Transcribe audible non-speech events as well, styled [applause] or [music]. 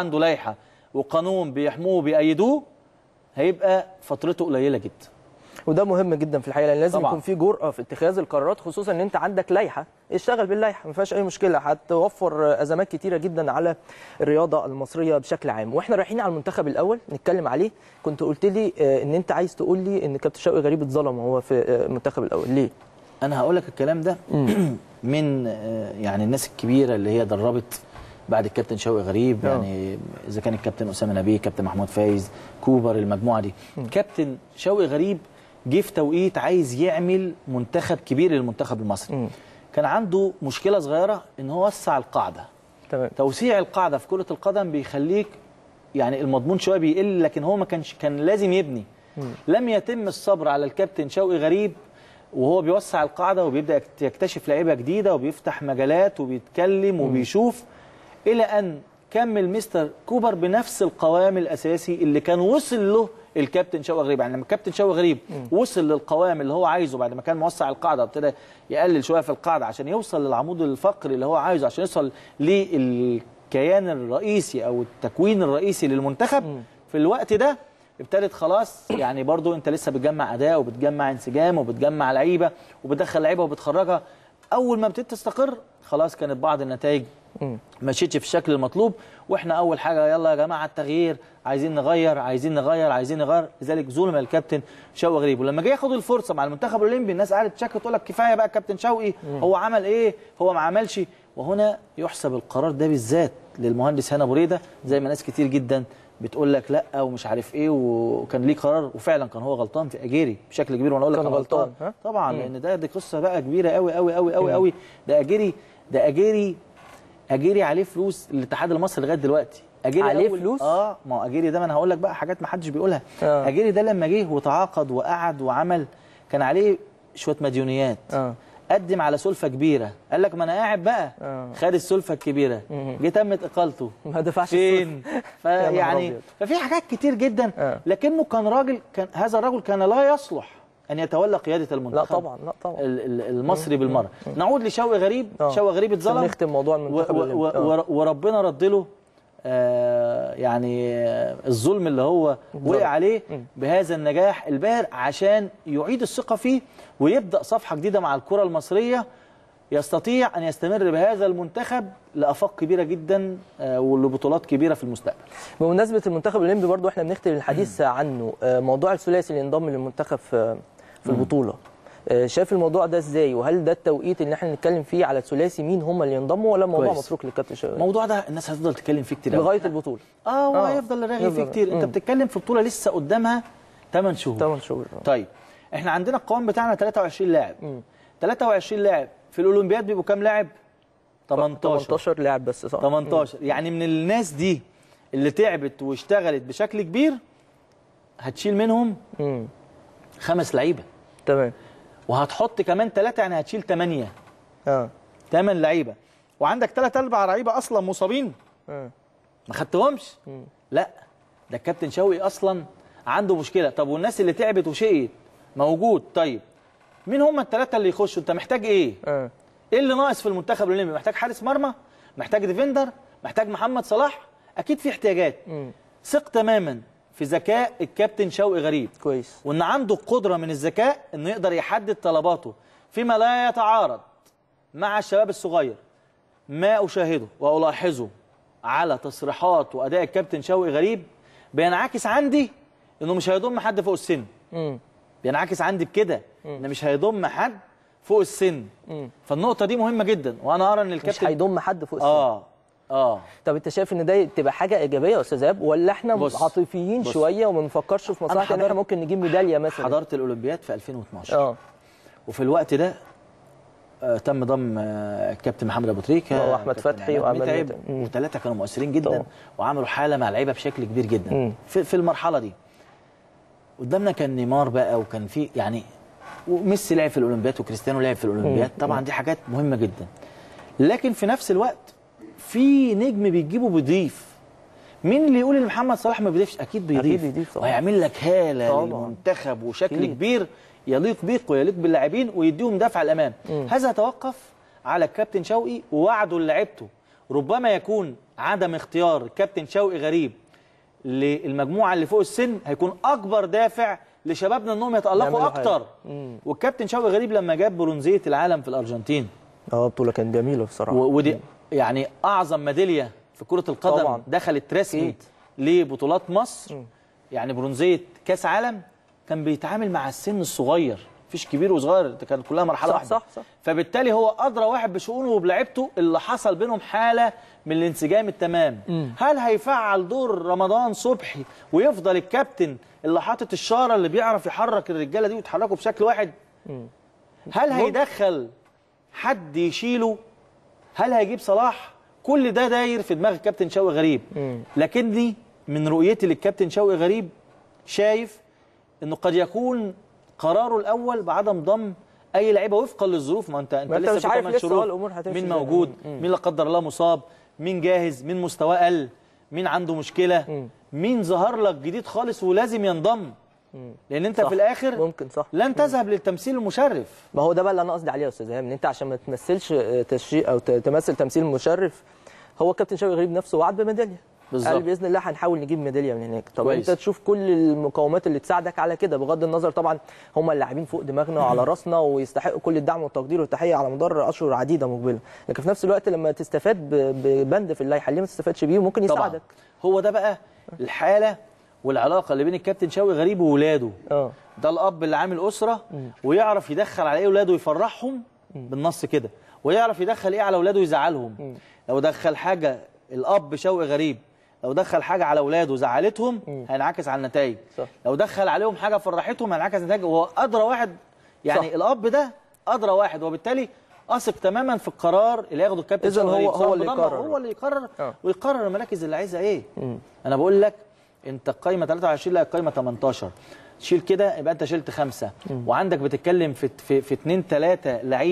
عنده لائحه وقانون بيحموه وبيأيدوه هيبقى فترته قليله جدا وده مهم جدا في الحقيقه لان لازم طبعا. يكون في جرأه في اتخاذ القرارات خصوصا ان انت عندك لائحه اشتغل باللائحه ما فيهاش اي مشكله هتوفر ازمات كتيره جدا على الرياضه المصريه بشكل عام واحنا رايحين على المنتخب الاول نتكلم عليه كنت قلت لي آه، ان انت عايز تقول لي ان كابتن شوقي غريب اتظلم وهو في آه، المنتخب الاول ليه انا هقول لك الكلام ده [clears throat] من آه، يعني الناس الكبيره اللي هي دربت بعد الكابتن شوقي غريب نعم. يعني اذا كان الكابتن اسامه نبيه كابتن محمود فايز كوبر المجموعه دي كابتن شوقي غريب جه في توقيت عايز يعمل منتخب كبير للمنتخب المصري م. كان عنده مشكله صغيره ان هو وسع القاعده تمام توسيع القاعده في كره القدم بيخليك يعني المضمون شويه بيقل لكن هو ما كانش كان لازم يبني م. لم يتم الصبر على الكابتن شوقي غريب وهو بيوسع القاعده وبيبدا يكتشف لعيبه جديده وبيفتح مجالات وبيتكلم وبيشوف إلى أن كمل مستر كوبر بنفس القوام الأساسي اللي كان وصل له الكابتن شوقي غريب يعني لما الكابتن شوقي غريب وصل للقوام اللي هو عايزه بعد ما كان موسع القاعده وابتدى يقلل شويه في القاعده عشان يوصل للعمود الفقري اللي هو عايزه عشان يوصل للكيان الرئيسي او التكوين الرئيسي للمنتخب في الوقت ده ابتدت خلاص يعني برضو انت لسه بتجمع اداء وبتجمع انسجام وبتجمع لعيبه وبتدخل لعيبه وبتخرجها اول ما ابتدت تستقر خلاص كانت بعض النتائج مشيتش في الشكل المطلوب واحنا اول حاجه يلا يا جماعه التغيير عايزين نغير عايزين نغير عايزين نغير لذلك ظلم الكابتن شوقي غريب ولما جه ياخد الفرصه مع المنتخب الاولمبي الناس قعدت تشكك تقول لك كفايه بقى الكابتن شوقي هو عمل ايه هو ما عملش وهنا يحسب القرار ده بالذات للمهندس هنا بريده زي ما ناس كتير جدا بتقول لك لا ومش عارف ايه وكان ليه قرار وفعلا كان هو غلطان في اجيري بشكل كبير وانا اقول لك كان غلطان, غلطان. طبعا لان ده دي قصه بقى كبيره قوي قوي قوي قوي قوي ده اجيري ده اجيري اجيري عليه فلوس الاتحاد المصري لغايه دلوقتي اجيري عليه فلوس اه ما هو اجيري ده ما انا هقول لك بقى حاجات ما حدش بيقولها آه. اجيري ده لما جه وتعاقد وقعد وعمل كان عليه شويه مديونيات آه. قدم على سلفه كبيره قال لك ما انا قاعد بقى آه. خد السلفه الكبيره جه تمت اقالته ما دفعش فين [laughs] فيعني ففي حاجات كتير جدا آه. لكنه كان راجل كان هذا الرجل كان لا يصلح أن يتولى قيادة المنتخب لا طبعا لا طبعا المصري بالمرة نعود لشوقي غريب آه. شوقي غريب اتظلم نختم موضوع المنتخب آه. وربنا رد له آه، يعني الظلم اللي هو وقع عليه بهذا النجاح الباهر عشان يعيد الثقة فيه ويبدأ صفحة جديدة مع الكرة المصرية يستطيع أن يستمر بهذا المنتخب لأفاق كبيرة جدا ولبطولات كبيرة في المستقبل بمناسبة المنتخب الأولمبي برضو احنا بنختم الحديث عنه موضوع الثلاثي اللي انضم للمنتخب في في البطوله آه، شاف الموضوع ده ازاي وهل ده التوقيت اللي احنا نتكلم فيه على ثلاثي مين هم اللي ينضموا ولا الموضوع متروك للكابتن شوقي الموضوع ده الناس هتفضل تتكلم فيه كتير لغايه البطوله اه هو آه. هيفضل راغي فيه كتير انت بتتكلم في بطوله لسه قدامها 8 شهور 8 شهور طيب احنا عندنا القوام بتاعنا 23 لاعب 23 لاعب في الاولمبياد بيبقوا كام لاعب 18 18 لاعب بس صح 18 مم. يعني من الناس دي اللي تعبت واشتغلت بشكل كبير هتشيل منهم مم. خمس لعيبه تمام وهتحط كمان ثلاثه يعني هتشيل ثمانيه اه ثمان لعيبه وعندك ثلاث اربع لعيبه اصلا مصابين اه ما خدتهمش لا ده الكابتن شوقي اصلا عنده مشكله طب والناس اللي تعبت وشقيت موجود طيب مين هم الثلاثه اللي يخشوا انت محتاج ايه اه ايه اللي ناقص في المنتخب الاولمبي محتاج حارس مرمى محتاج ديفندر محتاج محمد صلاح اكيد في احتياجات ثق تماما في ذكاء الكابتن شوقي غريب كويس وان عنده القدره من الذكاء انه يقدر يحدد طلباته فيما لا يتعارض مع الشباب الصغير ما اشاهده والاحظه على تصريحات واداء الكابتن شوقي غريب بينعكس عندي انه مش هيضم حد فوق السن امم بينعكس عندي بكده ان مش هيضم حد فوق السن مم. فالنقطه دي مهمه جدا وانا ارى ان الكابتن مش هيضم حد فوق السن اه اه طب انت شايف ان ده تبقى حاجه ايجابيه يا استاذ اب ولا احنا بص عاطفيين شويه وما بنفكرش في مصلحه ان احنا ممكن نجيب ميداليه مثلا حضرت الاولمبياد في 2012 اه وفي الوقت ده آه، تم ضم الكابتن آه، محمد ابو تريكه واحمد فتحي وعمل وثلاثه كانوا مؤثرين جدا طبعا. وعملوا حاله مع اللعيبه بشكل كبير جدا في, في المرحله دي قدامنا كان نيمار بقى وكان في يعني وميسي لعب في الاولمبياد وكريستيانو لعب في الاولمبياد طبعا دي حاجات مهمه جدا لكن في نفس الوقت في نجم بيجيبه بيضيف مين اللي يقول ان محمد صلاح ما بيضيفش اكيد بيضيف اكيد بيضيف وهيعمل لك هاله للمنتخب وشكل أكيد. كبير يليق بيك ويليق باللاعبين ويديهم دفع الامام م. هذا توقف على الكابتن شوقي ووعده لعيبته ربما يكون عدم اختيار الكابتن شوقي غريب للمجموعه اللي فوق السن هيكون اكبر دافع لشبابنا انهم يتالقوا اكتر والكابتن شوقي غريب لما جاب برونزيه العالم في الارجنتين اه بطوله كانت جميله بصراحه ودي يعني اعظم ميداليه في كره القدم طبعا. دخلت رسمي لبطولات مصر م. يعني برونزيه كاس عالم كان بيتعامل مع السن الصغير مفيش كبير وصغير كان كلها مرحله صح واحده صح صح فبالتالي هو ادرى واحد بشؤونه وبلعبته اللي حصل بينهم حاله من الانسجام التمام م. هل هيفعل دور رمضان صبحي ويفضل الكابتن اللي حاطط الشاره اللي بيعرف يحرك الرجاله دي ويتحركوا بشكل واحد م. هل هيدخل حد يشيله هل هيجيب صلاح كل ده داير في دماغ الكابتن شوقي غريب لكني من رؤيتي للكابتن شوقي غريب شايف انه قد يكون قراره الاول بعدم ضم اي لعيبه وفقا للظروف ما انت انت ما لسه مش عارف لسه الامور هتمشي مين موجود مين لا قدر الله مصاب مين جاهز مين مستواه قل مين عنده مشكله مين ظهر لك جديد خالص ولازم ينضم لان انت صح. في الاخر ممكن صح لن تذهب للتمثيل المشرف ما هو ده بقى اللي انا قصدي عليه يا استاذ ان انت عشان ما تمثلش آه، تشي او تمثل تمثيل مشرف هو كابتن شوقي غريب نفسه وعد بميداليه بالظبط قال باذن الله هنحاول نجيب ميداليه من هناك طب كويس. انت تشوف كل المقومات اللي تساعدك على كده بغض النظر طبعا هم اللاعبين فوق دماغنا وعلى [laughs] راسنا ويستحقوا كل الدعم والتقدير والتحيه على مدار اشهر عديده مقبله لكن في نفس الوقت لما تستفاد ببند في اللائحه ليه ما تستفادش بيه ممكن يساعدك طبعا. هو ده بقى الحاله والعلاقه اللي بين الكابتن شوقي غريب وولاده اه ده الاب اللي عامل اسره ويعرف يدخل على ايه ولاده يفرحهم بالنص كده ويعرف يدخل ايه على ولاده يزعلهم لو دخل حاجه الاب شوقي غريب لو دخل حاجه على اولاده زعلتهم هينعكس على النتائج صح. لو دخل عليهم حاجه فرحتهم هينعكس على النتائج هو ادرى واحد يعني صح. الاب ده ادرى واحد وبالتالي اثق تماما في القرار اللي ياخده الكابتن اذا هو هو اللي يقرر هو اللي يقرر آه. ويقرر المراكز اللي عايزها ايه مم. انا بقول لك انت القايمه 23 لا القايمه 18 شيل كده يبقى انت شلت خمسه وعندك بتتكلم في في, في 2 3 لعيبه